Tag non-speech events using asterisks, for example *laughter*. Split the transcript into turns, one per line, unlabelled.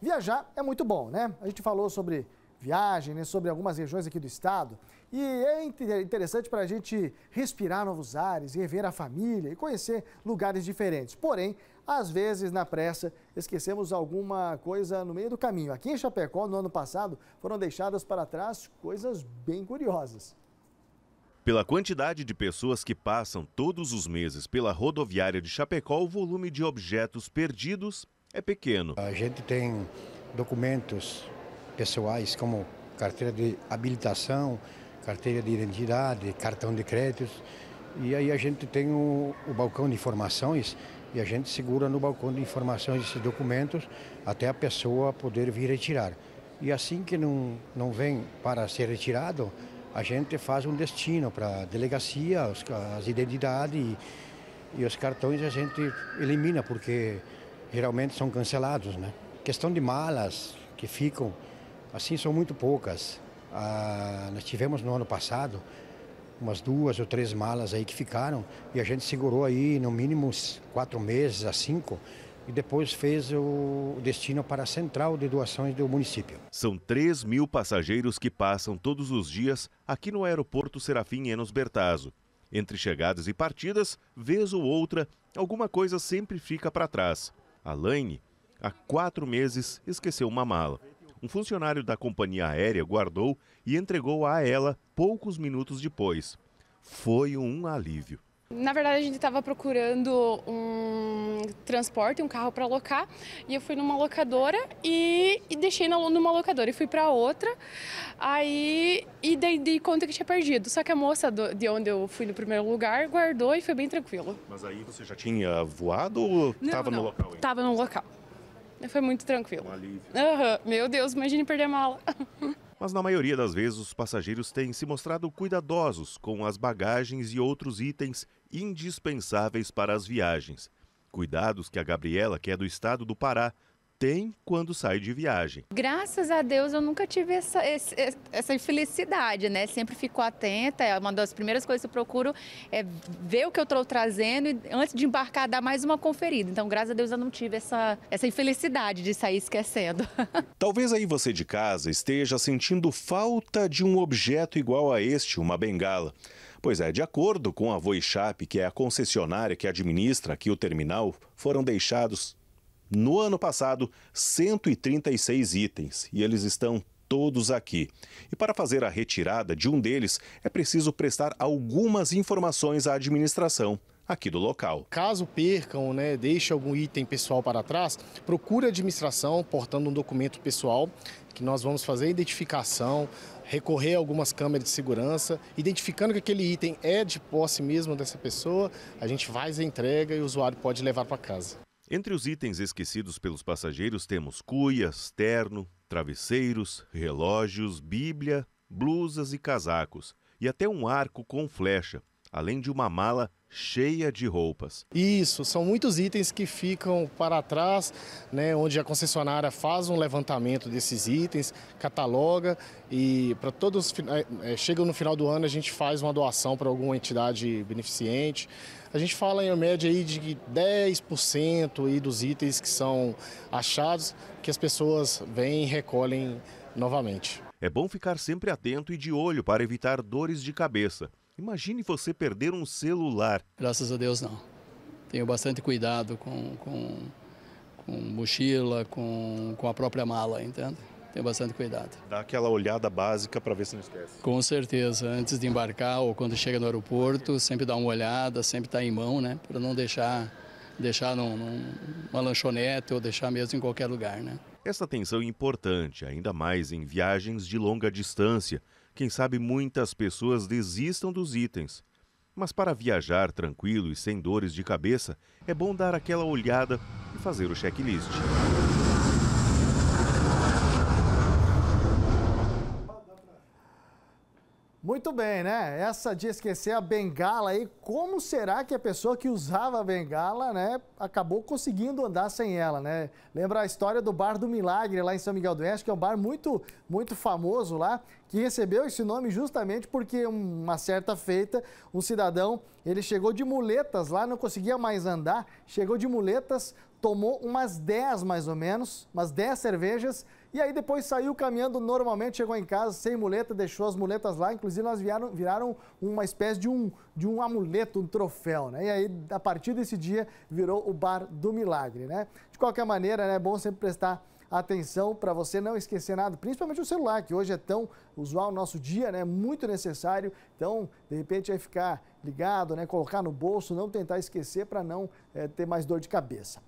Viajar é muito bom, né? A gente falou sobre viagem, né, sobre algumas regiões aqui do estado. E é interessante para a gente respirar novos ares, rever a família e conhecer lugares diferentes. Porém, às vezes, na pressa, esquecemos alguma coisa no meio do caminho. Aqui em Chapecó, no ano passado, foram deixadas para trás coisas bem
curiosas. Pela quantidade de pessoas que passam todos os meses pela rodoviária de Chapecó, o volume de objetos perdidos é pequeno. A gente tem
documentos pessoais como carteira de habilitação, carteira de identidade, cartão de créditos. E aí a gente tem o, o balcão de informações e a gente segura no balcão de informações esses documentos até a pessoa poder vir retirar. E assim que não, não vem para ser retirado, a gente faz um destino para a delegacia, as, as identidades e, e os cartões a gente elimina, porque geralmente são cancelados. Né? A questão de malas que ficam, assim, são muito poucas. Ah, nós tivemos no ano passado umas duas ou três malas aí que ficaram e a gente segurou aí no mínimo quatro meses a cinco e depois fez o destino para a central de doações do município.
São 3 mil passageiros que passam todos os dias aqui no aeroporto Serafim Enos Bertazzo. Entre chegadas e partidas, vez ou outra, alguma coisa sempre fica para trás. A Laine, há quatro meses esqueceu uma mala. Um funcionário da companhia aérea guardou e entregou a ela poucos minutos depois. Foi um alívio.
Na verdade, a gente estava procurando um transporte, um carro para alocar, e eu fui numa locadora e, e deixei na, numa locadora e fui para outra, aí e dei, dei, conta que tinha perdido. Só que a moça do, de onde eu fui no primeiro lugar guardou e foi bem tranquilo.
Mas aí você já tinha voado ou estava no local?
Estava no local. Foi muito tranquilo. Um alívio. Uhum. Meu Deus, imagine perder a mala.
*laughs* mas na maioria das vezes os passageiros têm se mostrado cuidadosos com as bagagens e outros itens indispensáveis para as viagens. Cuidados que a Gabriela, que é do estado do Pará, tem quando sai de viagem.
Graças a Deus eu nunca tive essa, essa infelicidade, né? Sempre fico atenta. É Uma das primeiras coisas que eu procuro é ver o que eu estou trazendo e antes de embarcar dar mais uma conferida. Então, graças a Deus eu não tive essa, essa infelicidade de sair esquecendo.
*laughs* Talvez aí você de casa esteja sentindo falta de um objeto igual a este, uma bengala. Pois é, de acordo com a Voixap, que é a concessionária que administra aqui o terminal, foram deixados no ano passado, 136 itens e eles estão todos aqui. E para fazer a retirada de um deles, é preciso prestar algumas informações à administração aqui do local. Caso percam, né, deixe algum item pessoal para trás, procure a administração portando
um documento pessoal que nós vamos fazer a identificação, recorrer a algumas câmeras de segurança, identificando que aquele item é de posse mesmo dessa pessoa, a gente faz a entrega e o usuário pode levar para casa.
Entre os itens esquecidos pelos passageiros temos cuias, terno, travesseiros, relógios, bíblia, blusas e casacos, e até um arco com flecha, além de uma mala cheia de roupas.
Isso, são muitos itens que ficam para trás, né, onde a concessionária faz um levantamento desses itens, cataloga e para todos é, eh, chegam no final do ano a gente faz uma doação para alguma entidade beneficente. A gente fala em média aí de 10% aí dos itens que são achados que as
pessoas vêm e recolhem novamente. É bom ficar sempre atento e de olho para evitar dores de cabeça. Imagine você perder um celular. Graças a Deus, não. Tenho bastante cuidado com, com, com mochila, com, com a
própria mala, entende? Tenho bastante cuidado.
Dá aquela olhada básica para ver se não esquece.
Com certeza. Antes de embarcar ou quando chega no aeroporto, sempre dá uma olhada, sempre está em mão, né? Para não deixar deixar num, numa lanchonete ou deixar mesmo em qualquer lugar, né?
Essa atenção é importante, ainda mais em viagens de longa distância, quem sabe muitas pessoas desistam dos itens. Mas para viajar tranquilo e sem dores de cabeça, é bom dar aquela olhada e fazer o checklist.
Muito bem, né? Essa de esquecer a bengala aí, como será que a pessoa que usava a bengala, né, acabou conseguindo andar sem ela, né? Lembra a história do Bar do Milagre lá em São Miguel do Oeste, que é um bar muito, muito famoso lá, que recebeu esse nome justamente porque uma certa feita, um cidadão, ele chegou de muletas lá, não conseguia mais andar, chegou de muletas, tomou umas 10 mais ou menos, umas 10 cervejas, e aí depois saiu caminhando normalmente, chegou em casa sem muleta, deixou as muletas lá, inclusive elas viraram, viraram uma espécie de um, de um amuleto, um troféu, né? E aí, a partir desse dia, virou o Bar do Milagre, né? De qualquer maneira, né, é bom sempre prestar atenção para você não esquecer nada, principalmente o celular, que hoje é tão usual no nosso dia, né? Muito necessário. Então, de repente, vai ficar ligado, né? Colocar no bolso, não tentar esquecer para não é, ter mais dor de cabeça.